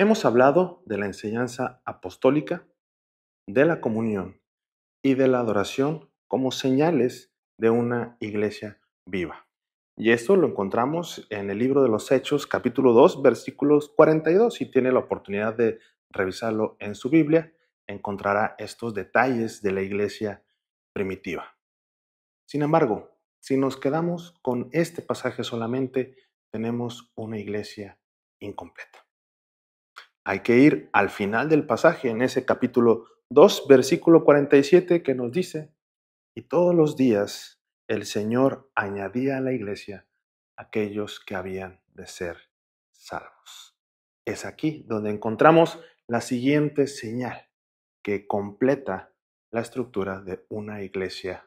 Hemos hablado de la enseñanza apostólica, de la comunión y de la adoración como señales de una iglesia viva. Y esto lo encontramos en el libro de los Hechos, capítulo 2, versículos 42. Si tiene la oportunidad de revisarlo en su Biblia, encontrará estos detalles de la iglesia primitiva. Sin embargo, si nos quedamos con este pasaje solamente, tenemos una iglesia incompleta. Hay que ir al final del pasaje, en ese capítulo 2, versículo 47, que nos dice, y todos los días el Señor añadía a la iglesia aquellos que habían de ser salvos. Es aquí donde encontramos la siguiente señal que completa la estructura de una iglesia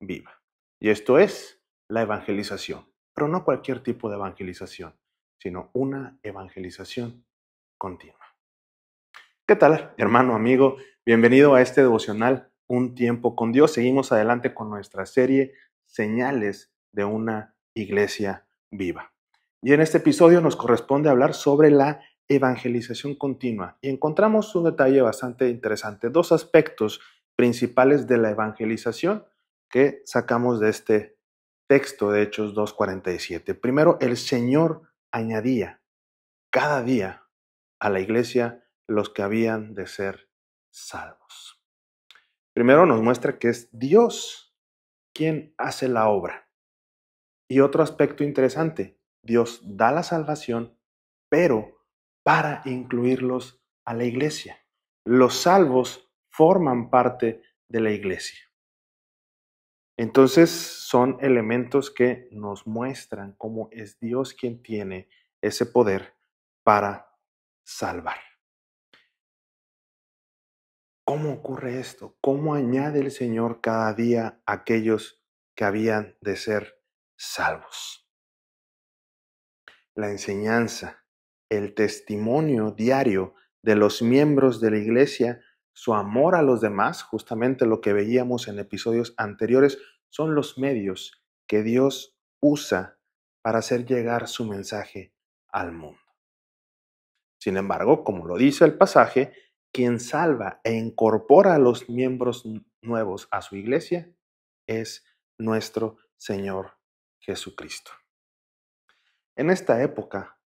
viva. Y esto es la evangelización, pero no cualquier tipo de evangelización, sino una evangelización continua. ¿Qué tal, hermano, amigo? Bienvenido a este devocional Un tiempo con Dios. Seguimos adelante con nuestra serie Señales de una iglesia viva. Y en este episodio nos corresponde hablar sobre la evangelización continua. Y encontramos un detalle bastante interesante, dos aspectos principales de la evangelización que sacamos de este texto de Hechos 2.47. Primero, el Señor añadía cada día a la iglesia los que habían de ser salvos. Primero nos muestra que es Dios quien hace la obra. Y otro aspecto interesante, Dios da la salvación, pero para incluirlos a la iglesia. Los salvos forman parte de la iglesia. Entonces son elementos que nos muestran cómo es Dios quien tiene ese poder para salvar. ¿Cómo ocurre esto? ¿Cómo añade el Señor cada día a aquellos que habían de ser salvos? La enseñanza, el testimonio diario de los miembros de la iglesia, su amor a los demás, justamente lo que veíamos en episodios anteriores, son los medios que Dios usa para hacer llegar su mensaje al mundo. Sin embargo, como lo dice el pasaje, quien salva e incorpora a los miembros nuevos a su iglesia es nuestro Señor Jesucristo. En esta época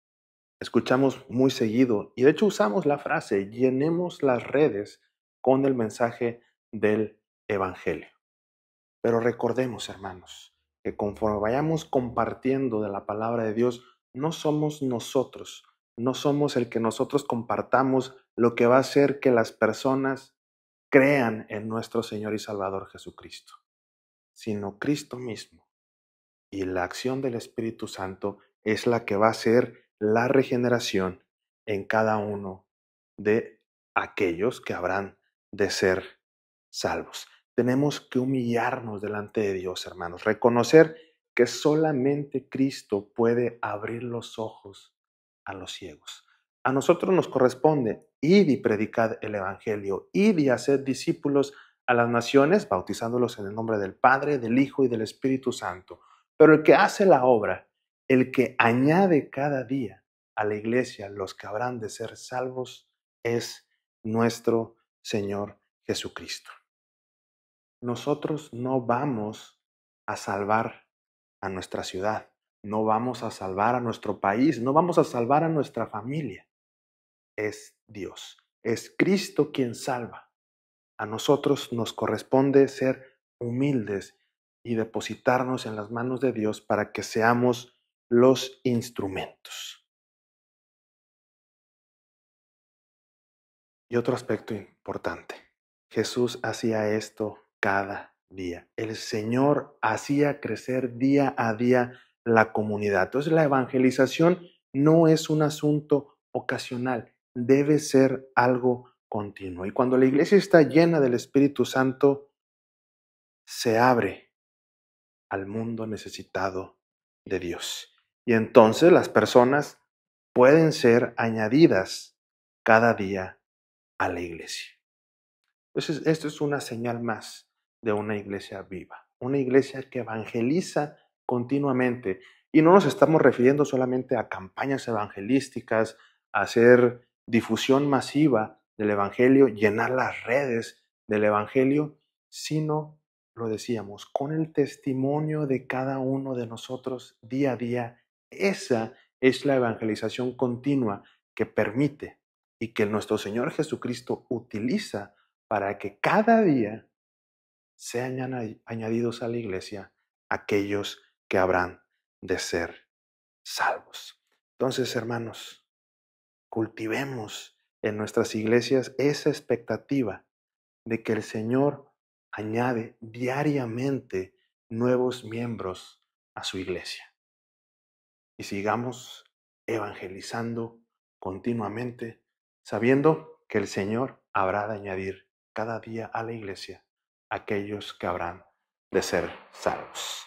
escuchamos muy seguido y de hecho usamos la frase llenemos las redes con el mensaje del Evangelio. Pero recordemos, hermanos, que conforme vayamos compartiendo de la palabra de Dios, no somos nosotros no somos el que nosotros compartamos lo que va a hacer que las personas crean en nuestro Señor y Salvador Jesucristo, sino Cristo mismo. Y la acción del Espíritu Santo es la que va a ser la regeneración en cada uno de aquellos que habrán de ser salvos. Tenemos que humillarnos delante de Dios, hermanos, reconocer que solamente Cristo puede abrir los ojos a los ciegos. A nosotros nos corresponde ir y predicar el Evangelio, ir y hacer discípulos a las naciones, bautizándolos en el nombre del Padre, del Hijo y del Espíritu Santo. Pero el que hace la obra, el que añade cada día a la iglesia los que habrán de ser salvos, es nuestro Señor Jesucristo. Nosotros no vamos a salvar a nuestra ciudad no vamos a salvar a nuestro país, no vamos a salvar a nuestra familia. Es Dios, es Cristo quien salva. A nosotros nos corresponde ser humildes y depositarnos en las manos de Dios para que seamos los instrumentos. Y otro aspecto importante, Jesús hacía esto cada día. El Señor hacía crecer día a día la comunidad. Entonces la evangelización no es un asunto ocasional, debe ser algo continuo. Y cuando la iglesia está llena del Espíritu Santo, se abre al mundo necesitado de Dios. Y entonces las personas pueden ser añadidas cada día a la iglesia. Entonces, esto es una señal más de una iglesia viva, una iglesia que evangeliza continuamente. Y no nos estamos refiriendo solamente a campañas evangelísticas, a hacer difusión masiva del Evangelio, llenar las redes del Evangelio, sino, lo decíamos, con el testimonio de cada uno de nosotros día a día. Esa es la evangelización continua que permite y que nuestro Señor Jesucristo utiliza para que cada día sean añadidos a la iglesia aquellos que habrán de ser salvos. Entonces, hermanos, cultivemos en nuestras iglesias esa expectativa de que el Señor añade diariamente nuevos miembros a su iglesia. Y sigamos evangelizando continuamente, sabiendo que el Señor habrá de añadir cada día a la iglesia aquellos que habrán de ser salvos.